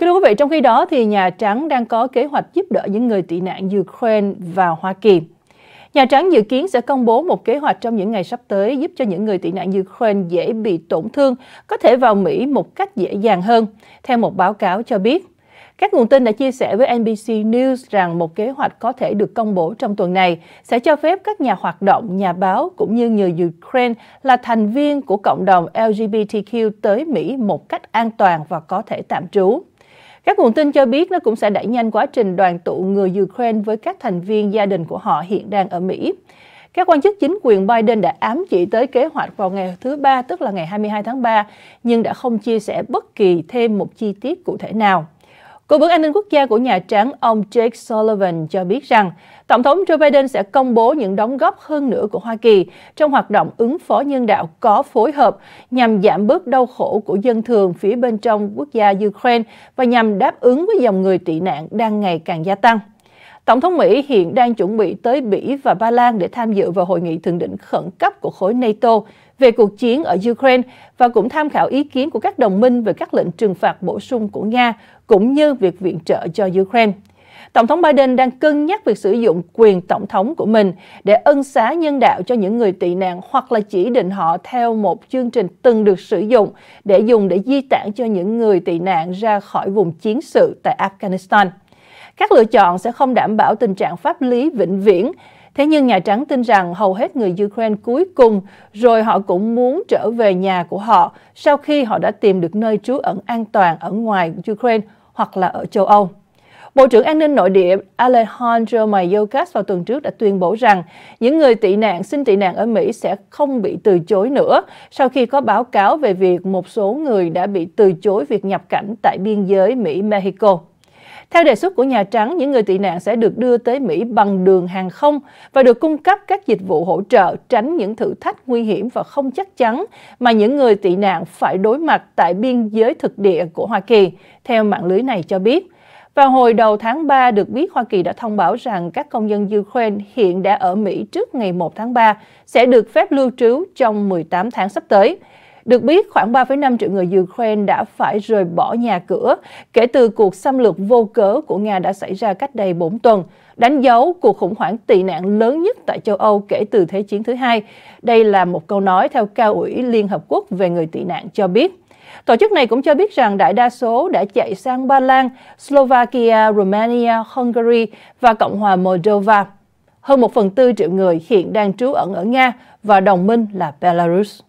Kính thưa quý vị, trong khi đó thì Nhà Trắng đang có kế hoạch giúp đỡ những người tị nạn Ukraine và Hoa Kỳ. Nhà Trắng dự kiến sẽ công bố một kế hoạch trong những ngày sắp tới giúp cho những người tị nạn Ukraine dễ bị tổn thương có thể vào Mỹ một cách dễ dàng hơn, theo một báo cáo cho biết. Các nguồn tin đã chia sẻ với NBC News rằng một kế hoạch có thể được công bố trong tuần này sẽ cho phép các nhà hoạt động, nhà báo cũng như người Ukraine là thành viên của cộng đồng LGBTQ tới Mỹ một cách an toàn và có thể tạm trú. Các nguồn tin cho biết nó cũng sẽ đẩy nhanh quá trình đoàn tụ người Ukraine với các thành viên gia đình của họ hiện đang ở Mỹ. Các quan chức chính quyền Biden đã ám chỉ tới kế hoạch vào ngày thứ Ba, tức là ngày 22 tháng 3, nhưng đã không chia sẻ bất kỳ thêm một chi tiết cụ thể nào. Cố vấn an ninh quốc gia của Nhà Trắng ông Jake Sullivan cho biết rằng Tổng thống Joe Biden sẽ công bố những đóng góp hơn nữa của Hoa Kỳ trong hoạt động ứng phó nhân đạo có phối hợp nhằm giảm bớt đau khổ của dân thường phía bên trong quốc gia Ukraine và nhằm đáp ứng với dòng người tị nạn đang ngày càng gia tăng. Tổng thống Mỹ hiện đang chuẩn bị tới Bỉ và Ba Lan để tham dự vào hội nghị thượng đỉnh khẩn cấp của khối NATO về cuộc chiến ở Ukraine và cũng tham khảo ý kiến của các đồng minh về các lệnh trừng phạt bổ sung của Nga, cũng như việc viện trợ cho Ukraine. Tổng thống Biden đang cân nhắc việc sử dụng quyền tổng thống của mình để ân xá nhân đạo cho những người tị nạn hoặc là chỉ định họ theo một chương trình từng được sử dụng để dùng để di tản cho những người tị nạn ra khỏi vùng chiến sự tại Afghanistan. Các lựa chọn sẽ không đảm bảo tình trạng pháp lý vĩnh viễn. Thế nhưng Nhà Trắng tin rằng hầu hết người Ukraine cuối cùng rồi họ cũng muốn trở về nhà của họ sau khi họ đã tìm được nơi trú ẩn an toàn ở ngoài Ukraine hoặc là ở châu Âu. Bộ trưởng An ninh Nội địa Alejandro Mayorkas vào tuần trước đã tuyên bố rằng những người tị nạn xin tị nạn ở Mỹ sẽ không bị từ chối nữa sau khi có báo cáo về việc một số người đã bị từ chối việc nhập cảnh tại biên giới Mỹ-Mexico. Theo đề xuất của Nhà Trắng, những người tị nạn sẽ được đưa tới Mỹ bằng đường hàng không và được cung cấp các dịch vụ hỗ trợ tránh những thử thách nguy hiểm và không chắc chắn mà những người tị nạn phải đối mặt tại biên giới thực địa của Hoa Kỳ, theo mạng lưới này cho biết. Vào hồi đầu tháng 3, được biết Hoa Kỳ đã thông báo rằng các công dân Ukraine hiện đã ở Mỹ trước ngày 1 tháng 3 sẽ được phép lưu trú trong 18 tháng sắp tới. Được biết, khoảng 3,5 triệu người Ukraine đã phải rời bỏ nhà cửa kể từ cuộc xâm lược vô cớ của Nga đã xảy ra cách đây 4 tuần, đánh dấu cuộc khủng hoảng tị nạn lớn nhất tại châu Âu kể từ Thế chiến thứ hai. Đây là một câu nói theo Cao ủy Liên Hợp Quốc về người tị nạn cho biết. Tổ chức này cũng cho biết rằng đại đa số đã chạy sang Ba Lan, Slovakia, Romania, Hungary và Cộng hòa Moldova. Hơn một phần tư triệu người hiện đang trú ẩn ở Nga và đồng minh là Belarus.